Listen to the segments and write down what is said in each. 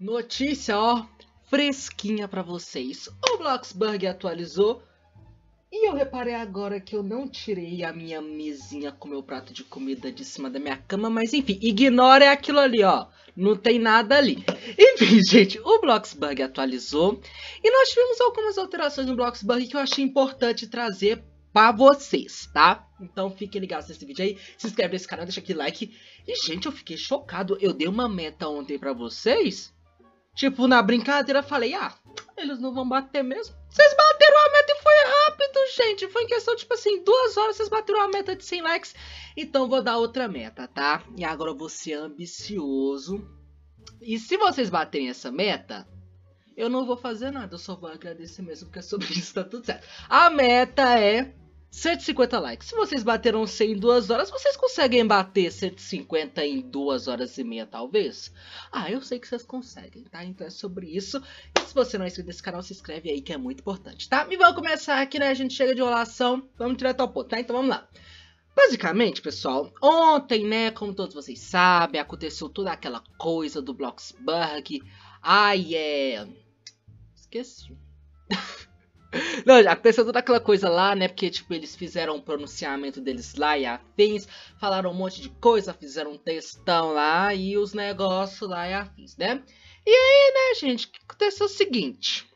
Notícia, ó, fresquinha para vocês. O Bloxburg atualizou e eu reparei agora que eu não tirei a minha mesinha com meu prato de comida de cima da minha cama, mas enfim, ignora aquilo ali, ó. Não tem nada ali. Enfim, gente, o Bloxburg atualizou e nós tivemos algumas alterações no Bloxburg que eu achei importante trazer para vocês, tá? Então fiquem ligados nesse vídeo aí, se inscreve nesse canal, deixa aquele like. E gente, eu fiquei chocado, eu dei uma meta ontem para vocês Tipo, na brincadeira, falei, ah, eles não vão bater mesmo. Vocês bateram a meta e foi rápido, gente. Foi em questão, tipo assim, duas horas vocês bateram a meta de 100 likes. Então vou dar outra meta, tá? E agora eu vou ser ambicioso. E se vocês baterem essa meta, eu não vou fazer nada. Eu só vou agradecer mesmo, porque sobre isso tá tudo certo. A meta é 150 likes. Se vocês bateram 100 em 2 horas, vocês conseguem bater 150 em 2 horas e meia, talvez? Ah, eu sei que vocês conseguem, tá? Então é sobre isso. E se você não é inscrito nesse canal, se inscreve aí que é muito importante, tá? E vamos começar aqui, né? A gente chega de enrolação, vamos direto ao ponto, tá? Então vamos lá. Basicamente, pessoal, ontem, né, como todos vocês sabem, aconteceu toda aquela coisa do Bloxburg. Ai, é... Esqueci não, aconteceu é toda aquela coisa lá, né? Porque, tipo, eles fizeram o um pronunciamento deles lá e afins, falaram um monte de coisa, fizeram um textão lá e os negócios lá e afins, né? E aí, né, gente, o que aconteceu é o seguinte.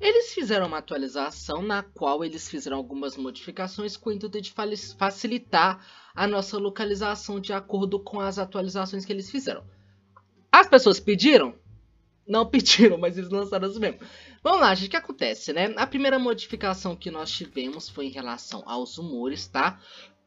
Eles fizeram uma atualização na qual eles fizeram algumas modificações com o intuito de facilitar a nossa localização de acordo com as atualizações que eles fizeram. As pessoas pediram? Não pediram, mas eles lançaram os mesmo. Vamos lá, gente, o que acontece, né? A primeira modificação que nós tivemos foi em relação aos humores, tá?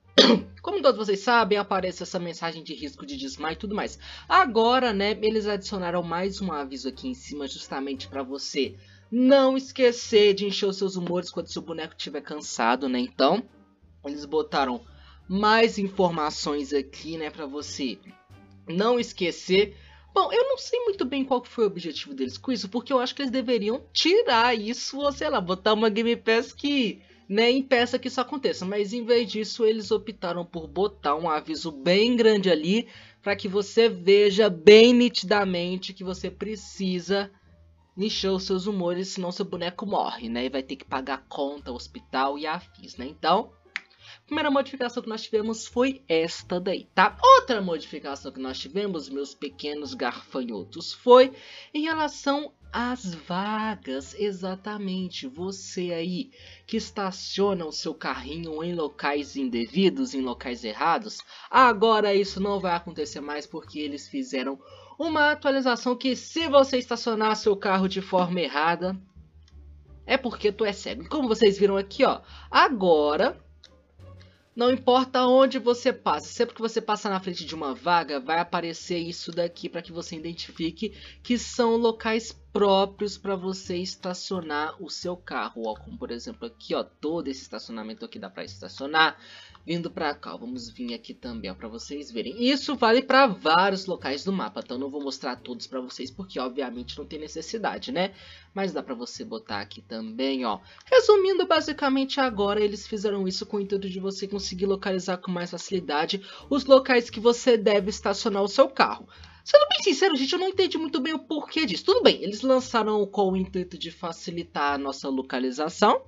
Como todos vocês sabem, aparece essa mensagem de risco de desmaio e tudo mais. Agora, né, eles adicionaram mais um aviso aqui em cima justamente para você não esquecer de encher os seus humores quando seu boneco estiver cansado, né? Então, eles botaram mais informações aqui, né, para você não esquecer Bom, eu não sei muito bem qual foi o objetivo deles com isso, porque eu acho que eles deveriam tirar isso, ou sei lá, botar uma Game Pass que né, impeça que isso aconteça. Mas em vez disso, eles optaram por botar um aviso bem grande ali para que você veja bem nitidamente que você precisa nichar os seus humores, senão seu boneco morre, né? E vai ter que pagar conta, hospital e afins, né? Então, primeira modificação que nós tivemos foi esta daí, tá? Outra modificação que nós tivemos, meus pequenos garfanhotos, foi em relação às vagas, exatamente, você aí que estaciona o seu carrinho em locais indevidos, em locais errados, agora isso não vai acontecer mais porque eles fizeram uma atualização que se você estacionar seu carro de forma errada, é porque tu é cego. E como vocês viram aqui, ó, agora não importa onde você passa, sempre que você passa na frente de uma vaga, vai aparecer isso daqui para que você identifique que são locais próprios para você estacionar o seu carro, ó, como por exemplo aqui, ó, todo esse estacionamento aqui dá para estacionar, vindo para cá, ó, vamos vir aqui também, para vocês verem. Isso vale para vários locais do mapa, então não vou mostrar todos para vocês, porque obviamente não tem necessidade, né? Mas dá para você botar aqui também, ó. Resumindo, basicamente agora eles fizeram isso com o intuito de você conseguir localizar com mais facilidade os locais que você deve estacionar o seu carro. Sendo bem sincero, gente, eu não entendi muito bem o porquê disso. Tudo bem, eles lançaram com o intuito de facilitar a nossa localização.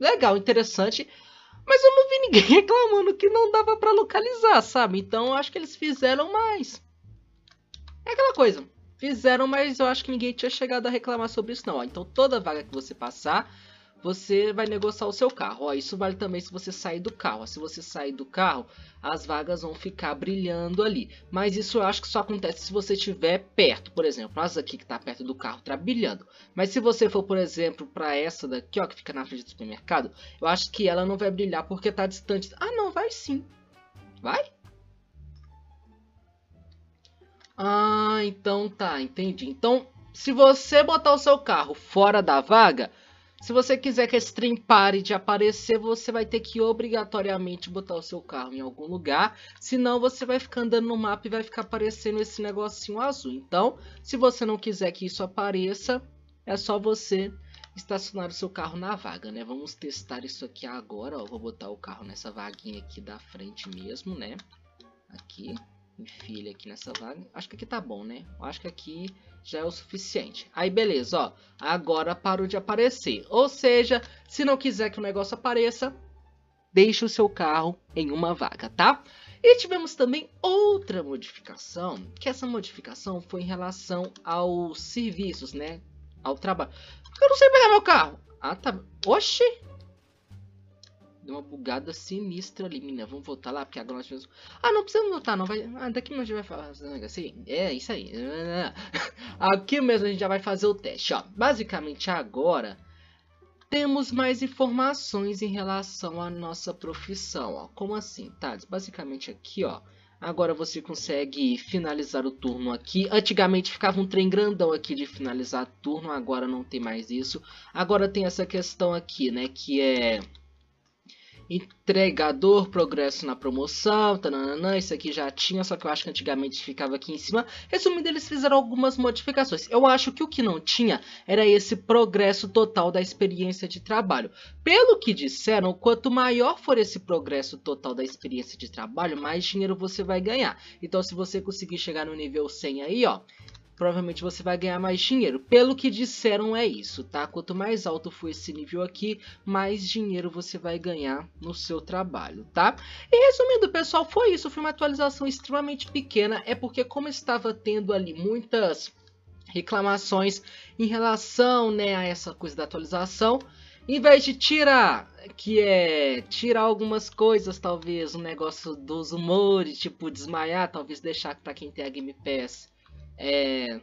Legal, interessante. Mas eu não vi ninguém reclamando que não dava para localizar, sabe? Então acho que eles fizeram mais. É aquela coisa. Fizeram, mas eu acho que ninguém tinha chegado a reclamar sobre isso não. então toda vaga que você passar, você vai negociar o seu carro. isso vale também se você sair do carro. Se você sair do carro, as vagas vão ficar brilhando ali. Mas isso eu acho que só acontece se você estiver perto. Por exemplo, essa aqui que está perto do carro está brilhando. Mas se você for, por exemplo, para essa daqui, ó, que fica na frente do supermercado, eu acho que ela não vai brilhar porque está distante. Ah, não, vai sim. Vai? Ah, então tá, entendi. Então, se você botar o seu carro fora da vaga, se você quiser que esse stream pare de aparecer, você vai ter que obrigatoriamente botar o seu carro em algum lugar. Senão você vai ficar andando no mapa e vai ficar aparecendo esse negocinho azul. Então, se você não quiser que isso apareça, é só você estacionar o seu carro na vaga, né? Vamos testar isso aqui agora, ó. Vou botar o carro nessa vaguinha aqui da frente mesmo, né? Aqui. Enfia aqui nessa vaga. Acho que aqui tá bom, né? Acho que aqui já é o suficiente. Aí, beleza, ó. Agora parou de aparecer. Ou seja, se não quiser que o negócio apareça, deixa o seu carro em uma vaga, tá? E tivemos também outra modificação, que essa modificação foi em relação aos serviços, né? Ao trabalho. Eu não sei pegar meu carro. Ah, tá. Oxi! Deu uma bugada sinistra ali, menina. Vamos voltar lá, porque agora nós temos... Ah, não precisamos voltar, não. Vai... Ah, daqui a gente vai fazer assim. É, isso aí. Aqui mesmo a gente já vai fazer o teste, ó. Basicamente, agora, temos mais informações em relação à nossa profissão, ó. Como assim, tá? Basicamente aqui, ó. Agora você consegue finalizar o turno aqui. Antigamente ficava um trem grandão aqui de finalizar turno, agora não tem mais isso. Agora tem essa questão aqui, né, que é entregador, progresso na promoção, tananã, isso aqui já tinha, só que eu acho que antigamente ficava aqui em cima. Resumindo, eles fizeram algumas modificações. Eu acho que o que não tinha era esse progresso total da experiência de trabalho. Pelo que disseram, quanto maior for esse progresso total da experiência de trabalho, mais dinheiro você vai ganhar. Então, se você conseguir chegar no nível 100 aí, ó, provavelmente você vai ganhar mais dinheiro. Pelo que disseram é isso, tá? Quanto mais alto for esse nível aqui, mais dinheiro você vai ganhar no seu trabalho, tá? E resumindo, pessoal, foi isso. Foi uma atualização extremamente pequena. É porque como estava tendo ali muitas reclamações em relação né, a essa coisa da atualização, em vez de tirar, que é tirar algumas coisas, talvez, o um negócio dos humores, tipo desmaiar, talvez deixar para tá quem tem a Game Pass é,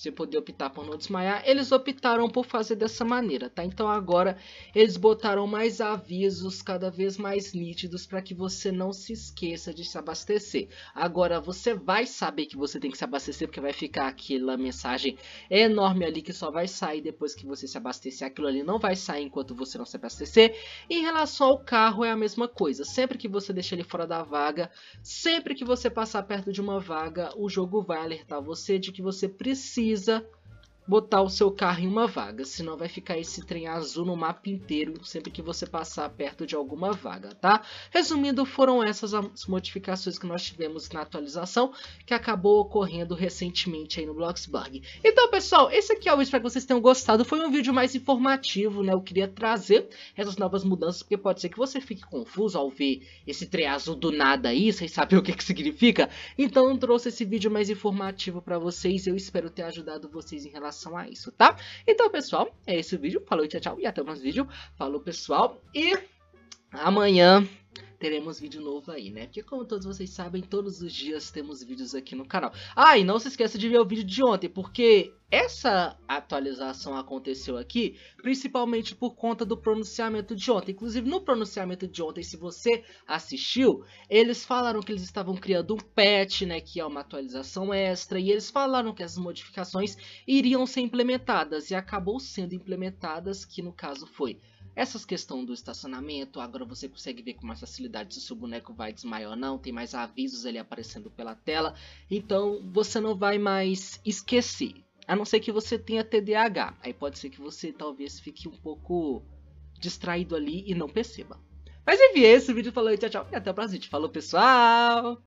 você poder optar por não desmaiar, eles optaram por fazer dessa maneira, tá? Então agora eles botaram mais avisos cada vez mais nítidos para que você não se esqueça de se abastecer. Agora você vai saber que você tem que se abastecer porque vai ficar aquela mensagem enorme ali que só vai sair depois que você se abastecer. Aquilo ali não vai sair enquanto você não se abastecer. Em relação ao carro é a mesma coisa. Sempre que você deixa ele fora da vaga, sempre que você passar perto de uma vaga, o jogo vai alertar você de que você precisa precisa botar o seu carro em uma vaga, senão vai ficar esse trem azul no mapa inteiro sempre que você passar perto de alguma vaga, tá? Resumindo, foram essas as modificações que nós tivemos na atualização que acabou ocorrendo recentemente aí no Bloxburg. Então, pessoal, esse aqui é o vídeo, espero que vocês tenham gostado. Foi um vídeo mais informativo, né? Eu queria trazer essas novas mudanças, porque pode ser que você fique confuso ao ver esse trem azul do nada aí, sem saber o que, que significa. Então, eu trouxe esse vídeo mais informativo para vocês. Eu espero ter ajudado vocês em relação relação a isso, tá? Então, pessoal, é esse o vídeo. Falou, tchau, tchau. E até o próximo vídeo. Falou, pessoal. E amanhã teremos vídeo novo aí, né? Porque como todos vocês sabem, todos os dias temos vídeos aqui no canal. Ah, e não se esqueça de ver o vídeo de ontem, porque essa atualização aconteceu aqui principalmente por conta do pronunciamento de ontem. Inclusive, no pronunciamento de ontem, se você assistiu, eles falaram que eles estavam criando um patch, né, que é uma atualização extra, e eles falaram que essas modificações iriam ser implementadas, e acabou sendo implementadas, que no caso foi essas questões do estacionamento, agora você consegue ver com mais facilidade se o seu boneco vai desmaiar ou não, tem mais avisos ali aparecendo pela tela, então você não vai mais esquecer, a não ser que você tenha TDAH, aí pode ser que você talvez fique um pouco distraído ali e não perceba. Mas enfim, é esse vídeo falou tchau, tchau e até o próximo vídeo. Falou, pessoal!